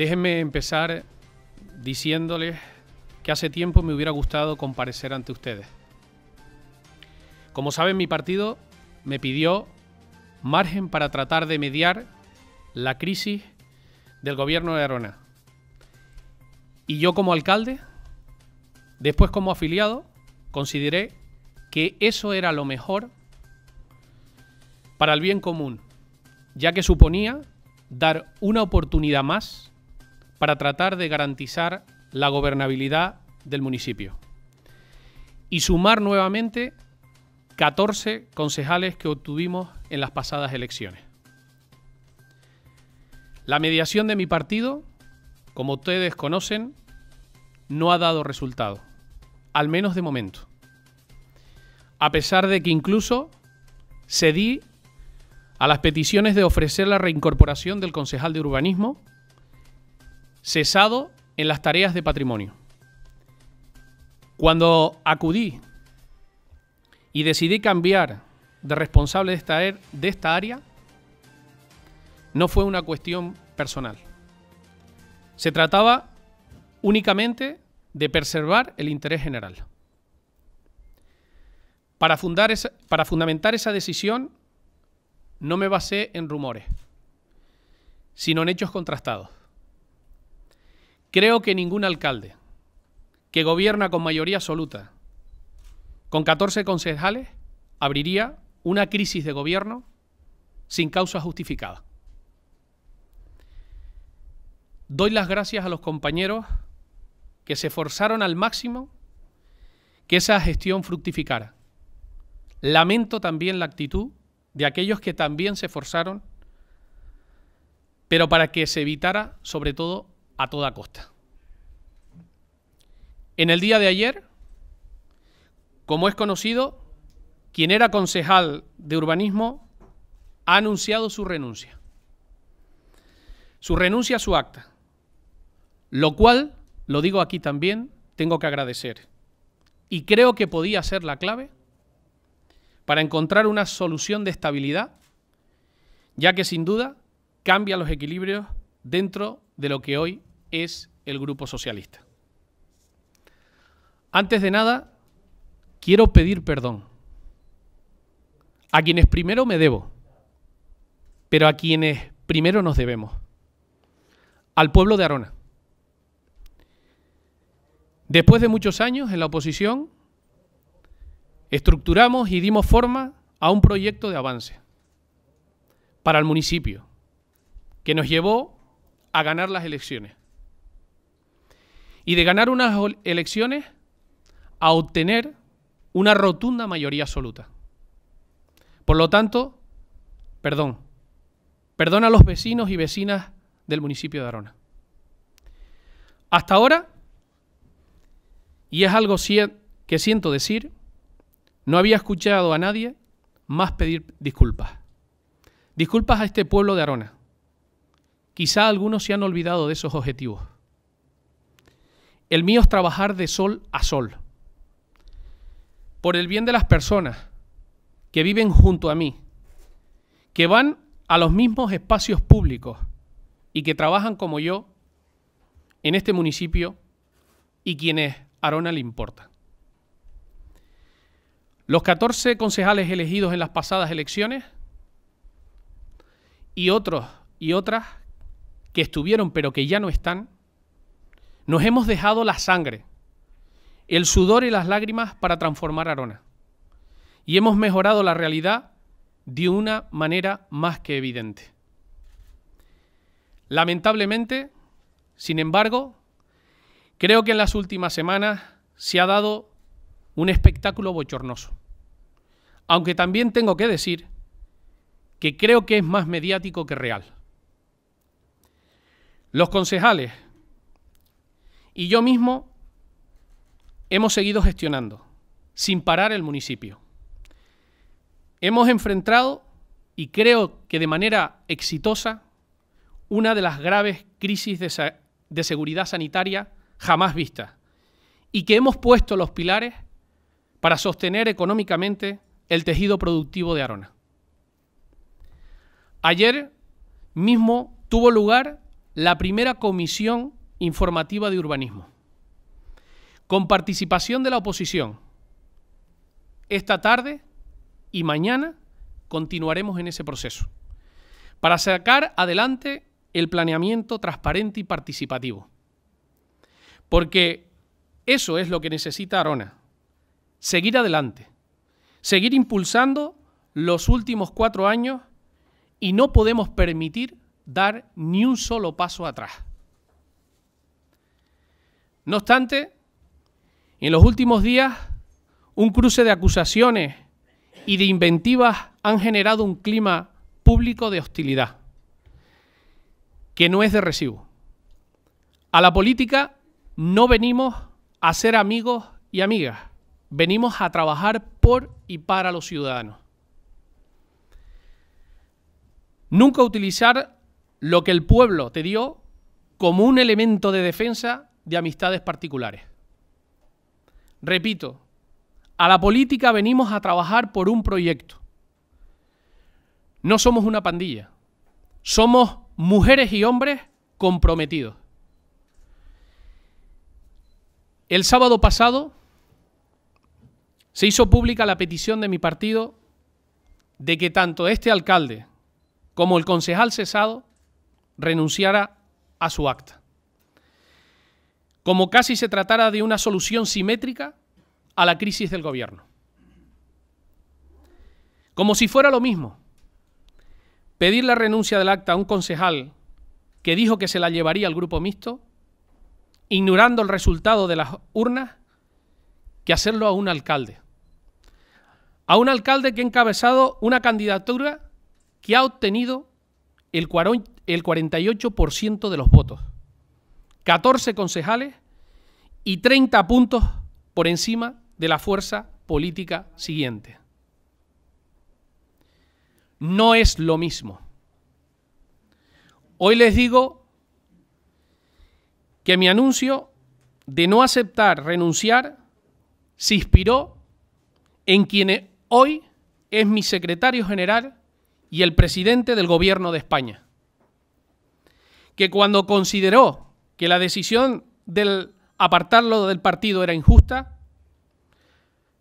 Déjenme empezar diciéndoles que hace tiempo me hubiera gustado comparecer ante ustedes. Como saben, mi partido me pidió margen para tratar de mediar la crisis del gobierno de Arona. Y yo como alcalde, después como afiliado, consideré que eso era lo mejor para el bien común, ya que suponía dar una oportunidad más para tratar de garantizar la gobernabilidad del municipio. Y sumar nuevamente 14 concejales que obtuvimos en las pasadas elecciones. La mediación de mi partido, como ustedes conocen, no ha dado resultado, al menos de momento. A pesar de que incluso cedí a las peticiones de ofrecer la reincorporación del concejal de urbanismo cesado en las tareas de patrimonio. Cuando acudí y decidí cambiar de responsable er, de esta, área, no fue una cuestión personal. Se trataba únicamente de preservar el interés general. Para, fundar para fundamentar esa decisión, no me basé en rumores, sino en hechos contrastados. Creo que ningún alcalde que gobierna con mayoría absoluta, con 14 concejales, abriría una crisis de gobierno sin causa justificada. Doy las gracias a los compañeros que se esforzaron al máximo que esa gestión fructificara. Lamento también la actitud de aquellos que también se esforzaron, pero para que se evitara sobre todo a toda costa. En el día de ayer, como es conocido, quien era concejal de urbanismo ha anunciado su renuncia. Su renuncia a su acta. Lo cual, lo digo aquí también, tengo que agradecer. Y creo que podía ser la clave para encontrar una solución de estabilidad, ya que sin duda cambia los equilibrios dentro de lo que hoy es el Grupo Socialista. Antes de nada, quiero pedir perdón a quienes primero me debo, pero a quienes primero nos debemos, al pueblo de Arona. Después de muchos años en la oposición, estructuramos y dimos forma a un proyecto de avance para el municipio, que nos llevó a ganar las elecciones y de ganar unas elecciones a obtener una rotunda mayoría absoluta. Por lo tanto, perdón, perdón a los vecinos y vecinas del municipio de Arona. Hasta ahora, y es algo que siento decir, no había escuchado a nadie más pedir disculpas. Disculpas a este pueblo de Arona. Quizá algunos se han olvidado de esos objetivos. El mío es trabajar de sol a sol. Por el bien de las personas que viven junto a mí, que van a los mismos espacios públicos y que trabajan como yo en este municipio y quienes a Arona le importa. Los 14 concejales elegidos en las pasadas elecciones y otros y otras que estuvieron pero que ya no están nos hemos dejado la sangre, el sudor y las lágrimas para transformar Arona. Y hemos mejorado la realidad de una manera más que evidente. Lamentablemente, sin embargo, creo que en las últimas semanas se ha dado un espectáculo bochornoso. Aunque también tengo que decir que creo que es más mediático que real. Los concejales y yo mismo hemos seguido gestionando, sin parar el municipio. Hemos enfrentado, y creo que de manera exitosa, una de las graves crisis de, seguridad sanitaria jamás vistas, y que hemos puesto los pilares para sostener económicamente el tejido productivo de Arona. Ayer mismo tuvo lugar la primera comisión informativa de urbanismo, con participación de la oposición. Esta tarde y mañana continuaremos en ese proceso para sacar adelante el planeamiento transparente y participativo. Porque eso es lo que necesita Arona, seguir adelante, seguir impulsando los últimos cuatro años y no podemos permitir dar ni un solo paso atrás. No obstante, en los últimos días, un cruce de acusaciones y de inventivas han generado un clima público de hostilidad que no es de recibo. A la política no venimos a ser amigos y amigas, venimos a trabajar por y para los ciudadanos. Nunca utilizar lo que el pueblo te dio como un elemento de defensa de amistades particulares. Repito, a la política venimos a trabajar por un proyecto. No somos una pandilla, somos mujeres y hombres comprometidos. El sábado pasado se hizo pública la petición de mi partido de que tanto este alcalde como el concejal cesado renunciara a su acta como casi se tratara de una solución simétrica a la crisis del gobierno. Como si fuera lo mismo pedir la renuncia del acta a un concejal que dijo que se la llevaría al grupo mixto, ignorando el resultado de las urnas, que hacerlo a un alcalde. A un alcalde que ha encabezado una candidatura que ha obtenido el 48% de los votos. 14 concejales y 30 puntos por encima de la fuerza política siguiente. No es lo mismo. Hoy les digo que mi anuncio de no aceptar renunciar se inspiró en quien hoy es mi secretario general y el presidente del gobierno de España, que cuando consideró que la decisión del apartarlo del partido era injusta,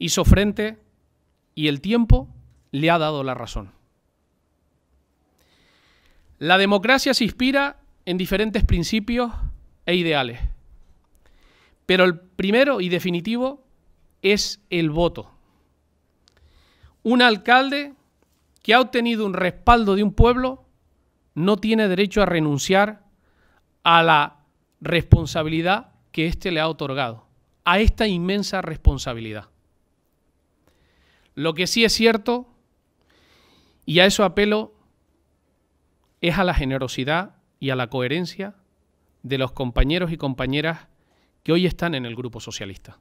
hizo frente y el tiempo le ha dado la razón. La democracia se inspira en diferentes principios e ideales, pero el primero y definitivo es el voto. Un alcalde que ha obtenido un respaldo de un pueblo no tiene derecho a renunciar a la responsabilidad que éste le ha otorgado, a esta inmensa responsabilidad. Lo que sí es cierto, y a eso apelo, es a la generosidad y a la coherencia de los compañeros y compañeras que hoy están en el Grupo Socialista,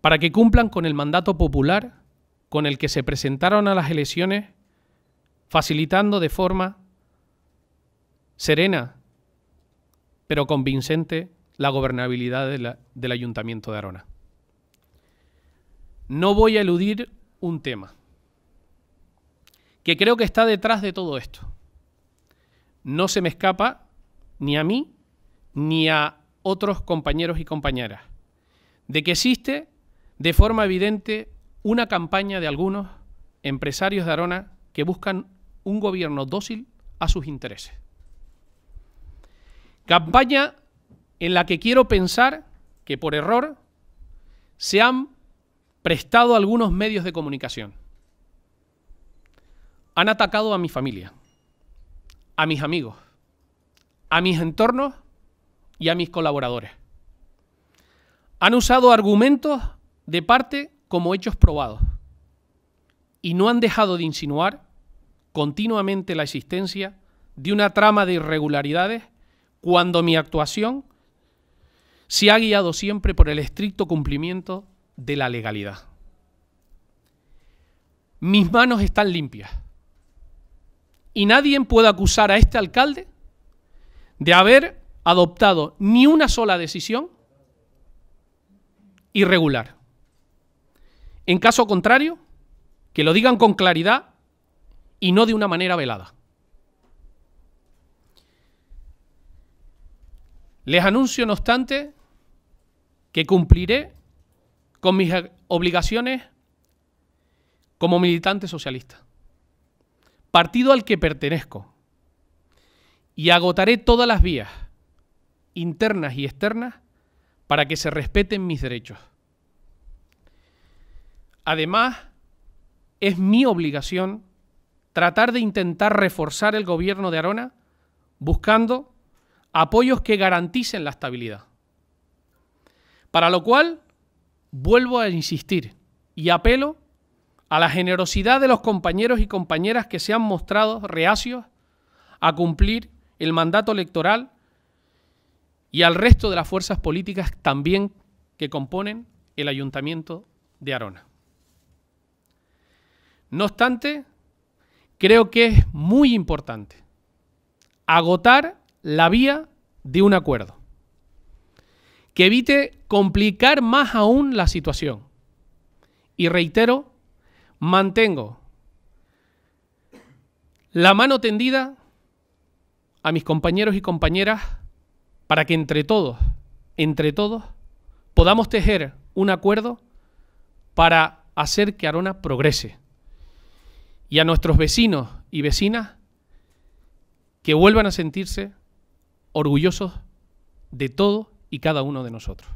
para que cumplan con el mandato popular con el que se presentaron a las elecciones, facilitando de forma serena pero convincente la gobernabilidad del ayuntamiento de Arona. No voy a eludir un tema que creo que está detrás de todo esto. No se me escapa ni a mí ni a otros compañeros y compañeras de que existe de forma evidente una campaña de algunos empresarios de Arona que buscan un gobierno dócil a sus intereses. Campaña en la que quiero pensar que por error se han prestado algunos medios de comunicación. Han atacado a mi familia, a mis amigos, a mis entornos y a mis colaboradores. Han usado argumentos de parte como hechos probados y no han dejado de insinuar continuamente la existencia de una trama de irregularidades cuando mi actuación se ha guiado siempre por el estricto cumplimiento de la legalidad. Mis manos están limpias y nadie puede acusar a este alcalde de haber adoptado ni una sola decisión irregular. En caso contrario, que lo digan con claridad y no de una manera velada. Les anuncio, no obstante, que cumpliré con mis obligaciones como militante socialista, partido al que pertenezco, y agotaré todas las vías, internas y externas, para que se respeten mis derechos. Además, es mi obligación tratar de intentar reforzar el gobierno de Arona buscando apoyos que garanticen la estabilidad. Para lo cual, vuelvo a insistir y apelo a la generosidad de los compañeros y compañeras que se han mostrado reacios a cumplir el mandato electoral y al resto de las fuerzas políticas también que componen el ayuntamiento de Arona. No obstante, creo que es muy importante agotar la vía de un acuerdo que evite complicar más aún la situación. Y reitero, mantengo la mano tendida a mis compañeros y compañeras para que entre todos, entre todos, podamos tejer un acuerdo para hacer que Arona progrese. Y a nuestros vecinos y vecinas que vuelvan a sentirse orgullosos de todo y cada uno de nosotros.